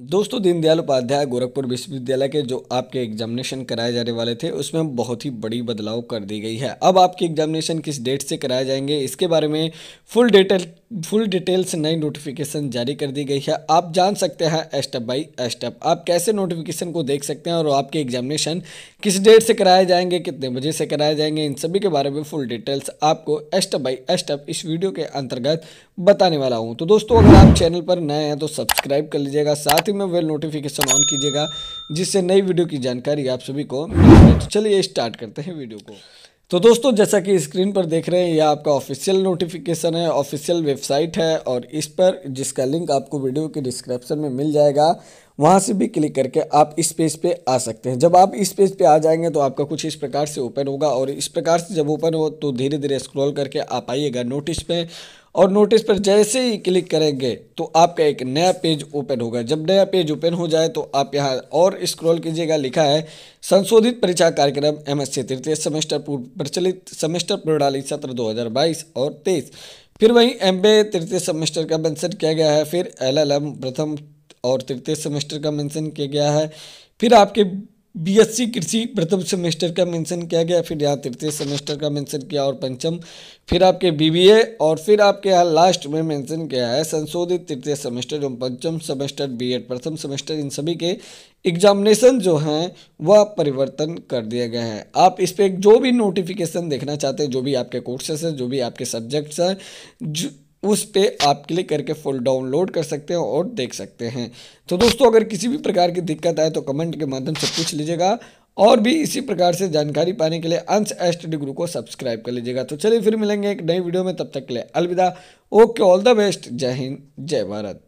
दोस्तों दीनदयाल उपाध्याय गोरखपुर विश्वविद्यालय के जो आपके एग्जामिनेशन कराए जाने वाले थे उसमें बहुत ही बड़ी बदलाव कर दी गई है अब आपके एग्जामिनेशन किस डेट से कराए जाएंगे इसके बारे में फुल डिटेल फुल डिटेल्स नई नोटिफिकेशन जारी कर दी गई है आप जान सकते हैं स्टेप बाई स्टेप आप कैसे नोटिफिकेशन को देख सकते हैं और आपके एग्जामिनेशन किस डेट से कराए जाएंगे कितने बजे से कराए जाएंगे इन सभी के बारे में फुल डिटेल्स आपको स्टेप बाई स्टेप इस वीडियो के अंतर्गत बताने वाला हूँ तो दोस्तों अगर आप चैनल पर नए हैं तो सब्सक्राइब कर लीजिएगा साथ ही में वेल नोटिफिकेशन ऑन कीजिएगा जिससे नई वीडियो की जानकारी आप सभी को मिलेगी तो चलिए स्टार्ट करते हैं वीडियो को तो दोस्तों जैसा कि स्क्रीन पर देख रहे हैं यह आपका ऑफिशियल नोटिफिकेशन है ऑफिशियल वेबसाइट है और इस पर जिसका लिंक आपको वीडियो के डिस्क्रिप्शन में मिल जाएगा वहाँ से भी क्लिक करके आप इस पेज पे आ सकते हैं जब आप इस पेज पे आ जाएंगे तो आपका कुछ इस प्रकार से ओपन होगा और इस प्रकार से जब ओपन हो तो धीरे धीरे स्क्रॉल करके आप आइएगा नोटिस पे और नोटिस पर जैसे ही क्लिक करेंगे तो आपका एक नया पेज ओपन होगा जब नया पेज ओपन हो जाए तो आप यहाँ और स्क्रॉल कीजिएगा लिखा है संशोधित परीक्षा कार्यक्रम एम एस तृतीय सेमेस्टर पूर्व प्रचलित सेमेस्टर प्रणाली सत्र बाईस और तेईस फिर वहीं एम बे तृतीय सेमेस्टर का मेंशन किया गया है फिर एम प्रथम और तृतीय सेमेस्टर का मेंशन किया गया है फिर आपके बीएससी कृषि प्रथम सेमेस्टर का मेंशन किया गया फिर यहाँ तृतीय सेमेस्टर का मेंशन किया और पंचम फिर आपके बीबीए और फिर आपके यहाँ लास्ट में मेंशन किया है संशोधित तृतीय सेमेस्टर एवं पंचम सेमेस्टर बीएड प्रथम सेमेस्टर इन सभी के एग्जामिनेशन जो हैं वह परिवर्तन कर दिया गया है आप इस पर जो भी नोटिफिकेशन देखना चाहते हैं जो भी आपके कोर्सेस हैं जो भी आपके सब्जेक्ट्स हैं उस पर आप क्लिक करके फुल डाउनलोड कर सकते हैं और देख सकते हैं तो दोस्तों अगर किसी भी प्रकार की दिक्कत आए तो कमेंट के माध्यम से पूछ लीजिएगा और भी इसी प्रकार से जानकारी पाने के लिए अंश एस गुरु को सब्सक्राइब कर लीजिएगा तो चलिए फिर मिलेंगे एक नई वीडियो में तब तक के लिए अलविदा ओके ऑल द बेस्ट जय हिंद जय भारत